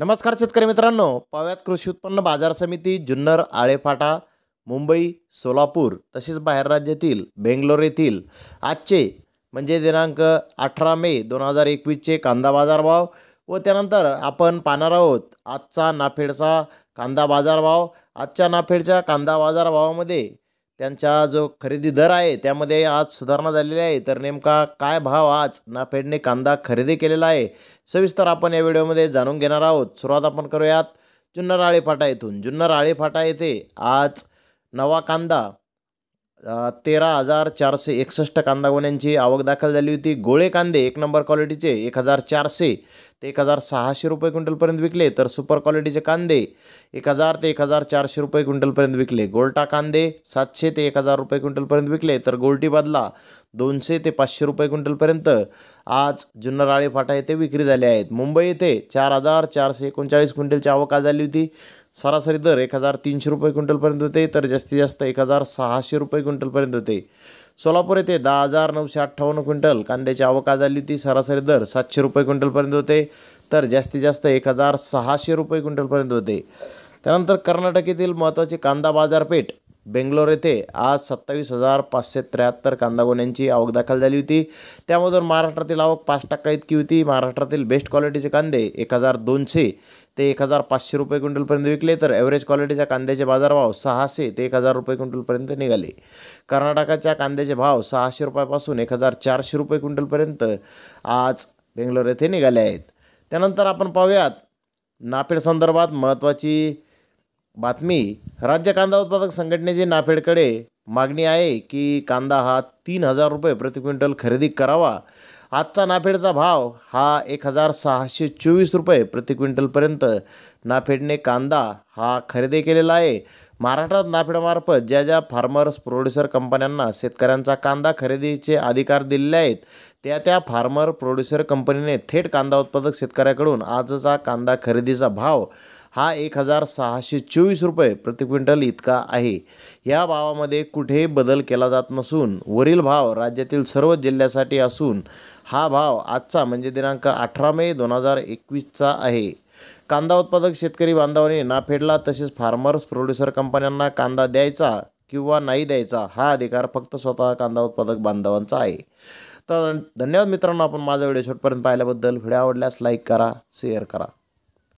नमस्कार शेतकरी मित्रांनो पाव्यात कृषी उत्पन्न बाजार समिती जुन्नर आळेफाटा मुंबई सोलापूर तसेच बाहेर राज्यातील बेंगलोर येथील आजचे म्हणजे दिनांक अठरा मे दोन हजार एकवीसचे कांदा बाजारभाव व त्यानंतर आपण पाहणार आहोत आजचा नाफेडचा कांदा बाजारभाव आजच्या नाफेडच्या कांदा बाजारभावामध्ये त्यांचा जो खरेदी दर आहे त्यामध्ये आज सुधारणा झालेली आहे तर नेमका काय भाव आज नाफेडने कांदा खरेदी केलेला आहे सविस्तर आपण या व्हिडिओमध्ये जाणून घेणार आहोत सुरुवात आपण करूयात जुन्नर फाटा येथून जुन्नर आळेफाटा येथे आज नवा कांदा तेरा हजार चारशे एकसष्ट कांदागोण्यांची आवक दाखल झाली होती गोळे कांदे एक नंबर क्वालिटीचे एक हजार चारशे ते एक हजार सहाशे रुपये क्विंटलपर्यंत विकले तर सुपर क्वालिटीचे कांदे एक हजार ते एक हजार चारशे रुपये क्विंटलपर्यंत विकले गोल्टा कांदे सातशे ते एक हजार रुपये क्विंटलपर्यंत विकले तर गोल्टी बदला दोनशे ते पाचशे रुपये क्विंटलपर्यंत आज जुन्नर फाटा येथे विक्री झाले आहेत मुंबई येथे चार हजार चारशे एकोणचाळीस क्विंटलची आवक आज झाली होती सरासरी दर एक हजार तीनशे रुपये क्विंटलपर्यंत होते तर जास्तीत जास्त एक हजार सहाशे रुपये क्विंटलपर्यंत होते सोलापूर येथे दहा हजार नऊशे अठ्ठावन्न क्विंटल कांद्याची आवक आज आली होती सरासरी दर सातशे रुपये क्विंटलपर्यंत होते तर जास्तीत जास्त एक हजार सहाशे रुपये क्विंटलपर्यंत होते त्यानंतर कर्नाटक येथील महत्त्वाचे कांदा बाजारपेठ बेंगलोर येथे आज सत्तावीस हजार पाचशे त्र्याहत्तर कांदागोन्यांची आवक दाखल झाली होती त्यामधून महाराष्ट्रातील आवक पाच टक्का इतकी होती महाराष्ट्रातील बेस्ट क्वालिटीचे कांदे एक हजार दोनशे ते एक हजार पाचशे रुपये क्विंटलपर्यंत विकले तर ॲव्हरेज क्वालिटीच्या कांद्याचे बाजारभाव सहाशे ते एक हजार रुपये क्विंटलपर्यंत निघाले कर्नाटकाच्या कांद्याचे भाव सहाशे रुपयापासून एक हजार चारशे रुपये क्विंटलपर्यंत आज बेंगलोर येथे निघाले आहेत त्यानंतर आपण पाहूयात नापेड संदर्भात महत्त्वाची बातमी राज्य कांदा उत्पादक संघटनेचे नाफेडकडे मागणी आहे की कांदा हा तीन हजार रुपये प्रति क्विंटल खरेदी करावा आजचा नाफेडचा भाव हा एक हजार सहाशे चोवीस रुपये प्रति क्विंटलपर्यंत नाफेडने कांदा हा खरेदी केलेला आहे महाराष्ट्रात नाफेडमार्फत ज्या ज्या फार्मर्स प्रोड्युसर कंपन्यांना शेतकऱ्यांचा कांदा खरेदीचे अधिकार दिलेले आहेत त्या त्या फार्मर प्रोड्युसर कंपनीने थेट कांदा उत्पादक शेतकऱ्याकडून आजचा कांदा खरेदीचा भाव हा एक हजार सहाशे चोवीस रुपये प्रति क्विंटल इतका आहे या भावामध्ये कुठेही बदल केला जात नसून वरील भाव राज्यातील सर्व जिल्ह्यासाठी असून हा भाव आजचा म्हणजे दिनांक अठरा मे दोन हजार एकवीसचा आहे कांदा उत्पादक शेतकरी बांधवांनी ना फेडला तसेच फार्मर्स प्रोड्युसर कंपन्यांना कांदा द्यायचा किंवा नाही द्यायचा हा अधिकार फक्त स्वतः कांदा उत्पादक बांधवांचा आहे तर धन्यवाद मित्रांनो आपण माझा व्हिडिओ शेवटपर्यंत पाहिल्याबद्दल व्हिडिओ आवडल्यास लाईक करा शेअर करा